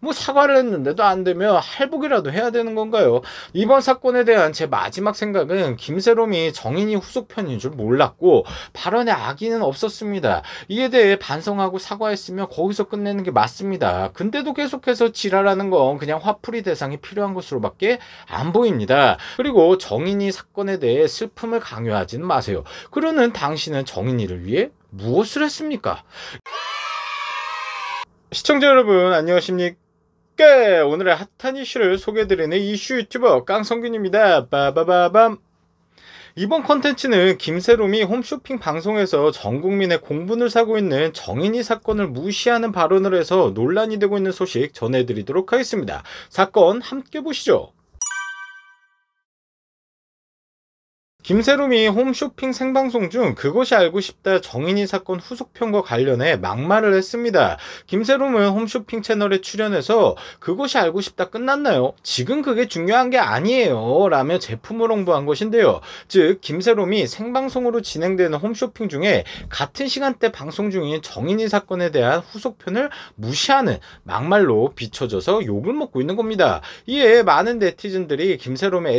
뭐 사과를 했는데도 안 되면 할복이라도 해야 되는 건가요? 이번 사건에 대한 제 마지막 생각은 김세롬이 정인이 후속편인 줄 몰랐고 발언에 악의는 없었습니다. 이에 대해 반성하고 사과했으면 거기서 끝내는 게 맞습니다. 근데도 계속해서 지랄하는 건 그냥 화풀이 대상이 필요한 것으로밖에 안 보입니다. 그리고 정인이 사건에 대해 슬픔을 강요하지는 마세요. 그러는 당신은 정인이를 위해 무엇을 했습니까? 시청자 여러분 안녕하십니까? 쉽게 오늘의 핫한 이슈를 소개해드리는 이슈 유튜버 깡성균입니다. 빠바바밤 이번 콘텐츠는 김세롬이 홈쇼핑 방송에서 전 국민의 공분을 사고 있는 정인이 사건을 무시하는 발언을 해서 논란이 되고 있는 소식 전해드리도록 하겠습니다. 사건 함께 보시죠. 김세롬이 홈쇼핑 생방송 중 그것이 알고 싶다 정인이 사건 후속편과 관련해 막말을 했습니다. 김세롬은 홈쇼핑 채널에 출연해서 그것이 알고 싶다 끝났나요? 지금 그게 중요한 게 아니에요. 라며 제품을 홍보한 것인데요. 즉, 김세롬이 생방송으로 진행되는 홈쇼핑 중에 같은 시간대 방송 중인 정인이 사건에 대한 후속편을 무시하는 막말로 비춰져서 욕을 먹고 있는 겁니다. 이에 많은 네티즌들이 김세롬의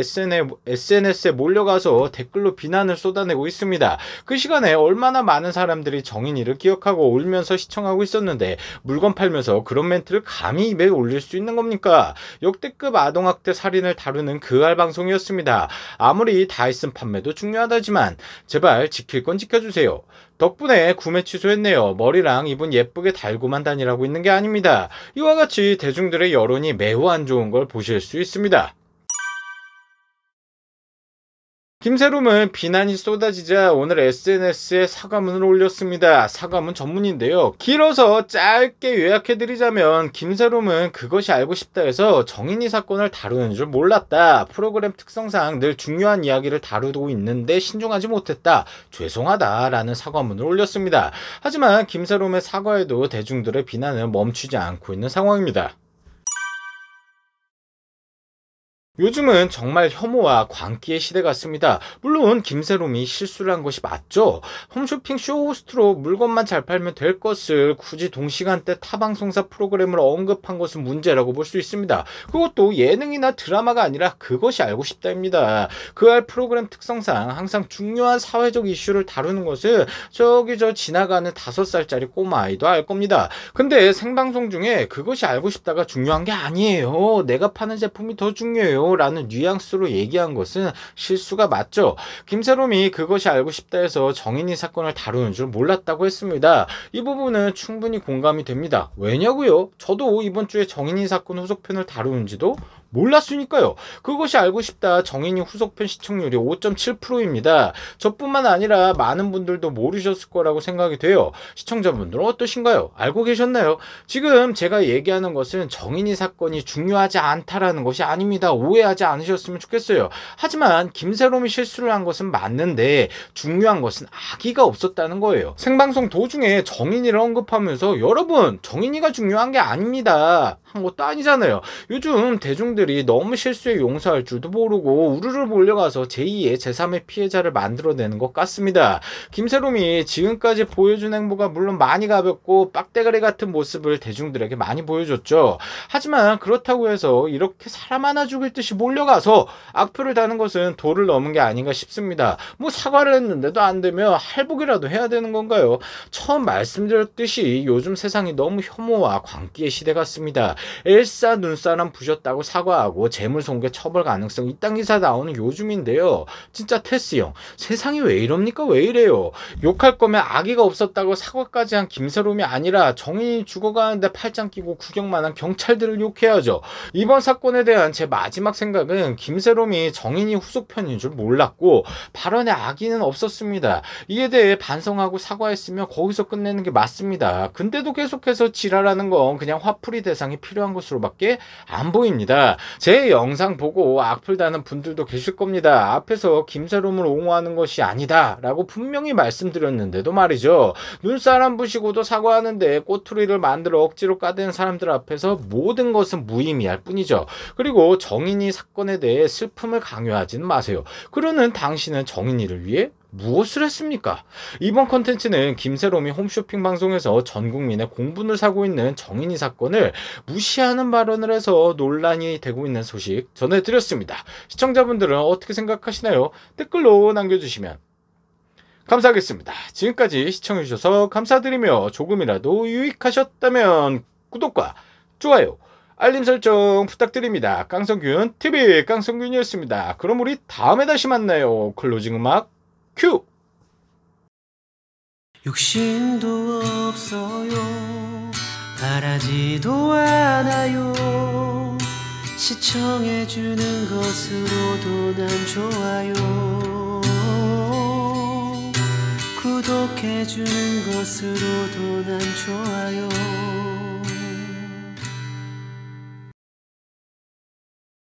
SNS에 몰려가서 댓글로 비난을 쏟아내고 있습니다. 그 시간에 얼마나 많은 사람들이 정인이를 기억하고 울면서 시청하고 있었는데 물건 팔면서 그런 멘트를 감히 입에 올릴 수 있는 겁니까? 역대급 아동학대 살인을 다루는 그 알 방송이었습니다. 아무리 다이슨 판매도 중요하다지만 제발 지킬 건 지켜주세요. 덕분에 구매 취소했네요. 머리랑 입은 예쁘게 달고만 다니라고 있는 게 아닙니다. 이와 같이 대중들의 여론이 매우 안 좋은 걸 보실 수 있습니다. 김세롬은 비난이 쏟아지자 오늘 SNS에 사과문을 올렸습니다. 사과문 전문인데요. 길어서 짧게 요약해드리자면 김세롬은 그것이 알고 싶다 해서 정인이 사건을 다루는 줄 몰랐다. 프로그램 특성상 늘 중요한 이야기를 다루고 있는데 신중하지 못했다. 죄송하다라는 사과문을 올렸습니다. 하지만 김세롬의 사과에도 대중들의 비난은 멈추지 않고 있는 상황입니다. 요즘은 정말 혐오와 광기의 시대 같습니다. 물론 김세롬이 실수를 한 것이 맞죠. 홈쇼핑 쇼호스트로 물건만 잘 팔면 될 것을 굳이 동시간대 타 방송사 프로그램을 언급한 것은 문제라고 볼 수 있습니다. 그것도 예능이나 드라마가 아니라 그것이 알고 싶다입니다. 그 알 프로그램 특성상 항상 중요한 사회적 이슈를 다루는 것을 저기 저 지나가는 5 살짜리 꼬마 아이도 알 겁니다. 근데 생방송 중에 그것이 알고 싶다가 중요한 게 아니에요. 내가 파는 제품이 더 중요해요. 라는 뉘앙스로 얘기한 것은 실수가 맞죠. 김새롬이 그것이 알고 싶다 해서 정인이 사건을 다루는 줄 몰랐다고 했습니다. 이 부분은 충분히 공감이 됩니다. 왜냐고요? 저도 이번 주에 정인이 사건 후속편을 다루는지도 몰랐으니까요. 그것이 알고 싶다. 정인이 후속편 시청률이 5.7%입니다. 저뿐만 아니라 많은 분들도 모르셨을 거라고 생각이 돼요. 시청자분들은 어떠신가요? 알고 계셨나요? 지금 제가 얘기하는 것은 정인이 사건이 중요하지 않다라는 것이 아닙니다. 오해하지 않으셨으면 좋겠어요. 하지만 김새롬이 실수를 한 것은 맞는데 중요한 것은 아기가 없었다는 거예요. 생방송 도중에 정인이를 언급하면서 여러분 정인이가 중요한 게 아닙니다. 한 것도 아니잖아요. 요즘 대중들이 너무 실수에 용서할 줄도 모르고 우르르 몰려가서 제2의 제3의 피해자를 만들어내는 것 같습니다. 김세롬이 지금까지 보여준 행보가 물론 많이 가볍고 빡대가리 같은 모습을 대중들에게 많이 보여줬죠. 하지만 그렇다고 해서 이렇게 사람 하나 죽일 듯이 몰려가서 악플을 다는 것은 도를 넘은 게 아닌가 싶습니다. 뭐 사과를 했는데도 안 되면 할복이라도 해야 되는 건가요? 처음 말씀드렸듯이 요즘 세상이 너무 혐오와 광기의 시대 같습니다. 일사눈사람 부셨다고 사과하고 재물손괴 처벌 가능성 이딴 기사 나오는 요즘인데요. 진짜 테스형 세상이 왜 이럽니까? 왜 이래요? 욕할 거면 아기가 없었다고 사과까지 한 김세롬이 아니라 정인이 죽어가는데 팔짱 끼고 구경만한 경찰들을 욕해야죠. 이번 사건에 대한 제 마지막 생각은 김세롬이 정인이 후속편인 줄 몰랐고 발언에 아기는 없었습니다. 이에 대해 반성하고 사과했으면 거기서 끝내는 게 맞습니다. 근데도 계속해서 지랄하는 건 그냥 화풀이 대상이 필요 합니다 필요한 것으로밖에 안 보입니다. 제 영상 보고 악플 다는 분들도 계실 겁니다. 앞에서 김새롬을 옹호하는 것이 아니다 라고 분명히 말씀드렸는데도 말이죠. 눈사람 부시고도 사과하는데 꼬투리를 만들어 억지로 까대는 사람들 앞에서 모든 것은 무의미할 뿐이죠. 그리고 정인이 사건에 대해 슬픔을 강요하지는 마세요. 그러는 당신은 정인이를 위해 무엇을 했습니까? 이번 컨텐츠는 김새롬이 홈쇼핑 방송에서 전국민의 공분을 사고 있는 정인이 사건을 무시하는 발언을 해서 논란이 되고 있는 소식 전해드렸습니다. 시청자분들은 어떻게 생각하시나요? 댓글로 남겨주시면 감사하겠습니다. 지금까지 시청해주셔서 감사드리며 조금이라도 유익하셨다면 구독과 좋아요, 알림 설정 부탁드립니다. 깡성균 TV 깡성균이었습니다. 그럼 우리 다음에 다시 만나요. 클로징 음악 큐! 욕심도 없어요 바라지도 않아요 시청해주는 것으로도 난 좋아요 구독해주는 것으로도 난 좋아요